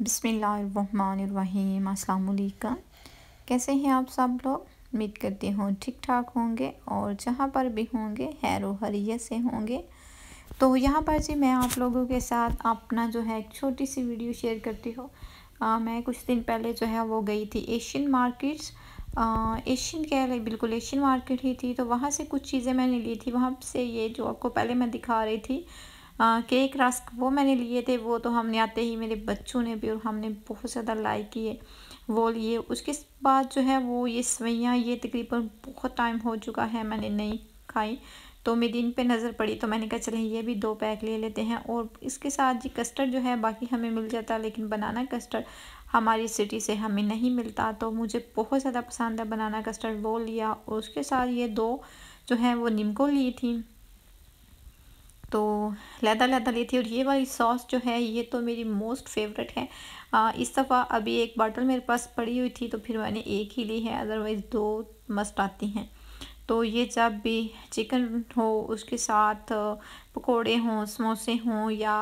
बिसमीम् अल्लाम कैसे हैं आप सब लोग उम्मीद करती हूँ ठीक ठाक होंगे और जहाँ पर भी होंगे हैर हरियत से होंगे तो यहाँ पर जी मैं आप लोगों के साथ अपना जो है एक छोटी सी वीडियो शेयर करती हूँ मैं कुछ दिन पहले जो है वो गई थी एशियन मार्केट्स एशियन कह रही बिल्कुल एशियन मार्केट ही थी तो वहाँ से कुछ चीज़ें मैंने ली थी वहाँ से ये जो आपको पहले मैं दिखा रही थी केक हाँ, रस्क वो मैंने लिए थे वो तो हमने आते ही मेरे बच्चों ने भी और हमने बहुत ज़्यादा लाइक किए वो लिए उसके बाद जो है वो ये सवैयाँ ये तकरीबन बहुत टाइम हो चुका है मैंने नहीं खाई तो मेरी इन पे नज़र पड़ी तो मैंने कहा चले ये भी दो पैक ले लेते हैं और इसके साथ जी कस्टर्ड जो है बाकी हमें मिल जाता है लेकिन बनाना कस्टर्ड हमारी सिटी से हमें नहीं मिलता तो मुझे बहुत ज़्यादा पसंद है बनाना कस्टर्ड वो लिया और उसके साथ ये दो जो है वो नीमको ली थी तो लहदा लैदा ली थी और ये वाली सॉस जो है ये तो मेरी मोस्ट फेवरेट है आ, इस दफ़ा अभी एक बॉटल मेरे पास पड़ी हुई थी तो फिर मैंने एक ही ली है अदरवाइज़ दो मस्ट आती हैं तो ये जब भी चिकन हो उसके साथ पकोड़े हों समोसे हों या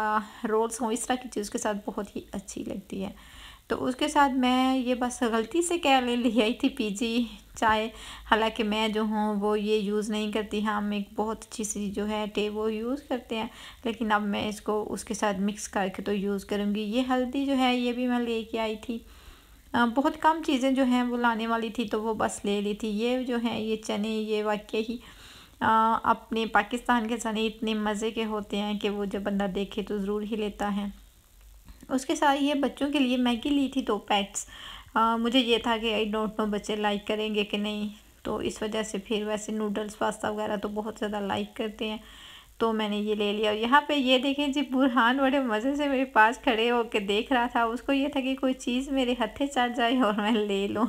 रोल्स हों इस तरह की चीज़ के साथ बहुत ही अच्छी लगती है तो उसके साथ मैं ये बस गलती से कह ले आई थी पीजी चाय हालांकि मैं जो हूँ वो ये यूज़ नहीं करती हाँ, हम एक बहुत अच्छी सी जो है टे वो यूज़ करते हैं लेकिन अब मैं इसको उसके साथ मिक्स करके तो यूज़ करूँगी ये हल्दी जो है ये भी मैं लेके आई थी बहुत कम चीज़ें जो हैं वो लाने वाली थी तो वो बस ले ली थी ये जो हैं ये चने ये वाकई ही आ, अपने पाकिस्तान के चने इतने मज़े के होते हैं कि वो जब बंदा देखे तो ज़रूर ही लेता है उसके साथ ये बच्चों के लिए मैगी ली थी दो पैक्स आ, हाँ, मुझे ये था कि आई डोंट नो बच्चे लाइक करेंगे कि नहीं तो इस वजह से फिर वैसे नूडल्स पास्ता वगैरह तो बहुत ज़्यादा लाइक करते हैं तो मैंने ये ले लिया और यहाँ पे ये देखें जी बुरहान बड़े मज़े से मेरे पास खड़े होकर देख रहा था उसको ये था कि कोई चीज़ मेरे हथे चढ़ जाए और मैं ले लूँ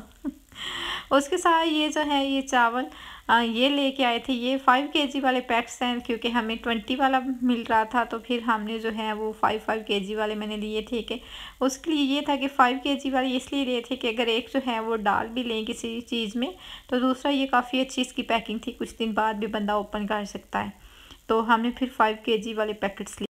उसके साथ ये जो है ये चावल ये लेके आए थे ये फाइव के जी वाले पैक्स हैं क्योंकि हमें ट्वेंटी वाला मिल रहा था तो फिर हमने जो है वो फाइव फाइव के जी वाले मैंने लिए थे कि उसके लिए ये था कि फ़ाइव के जी वाले इसलिए लिए थे कि अगर एक जो है वो डाल भी लें किसी चीज़ में तो दूसरा ये काफ़ी अच्छी इसकी पैकिंग थी कुछ दिन बाद भी बंदा ओपन कर सकता है तो हमने फिर फाइव के जी वाले पैकेट्स लिए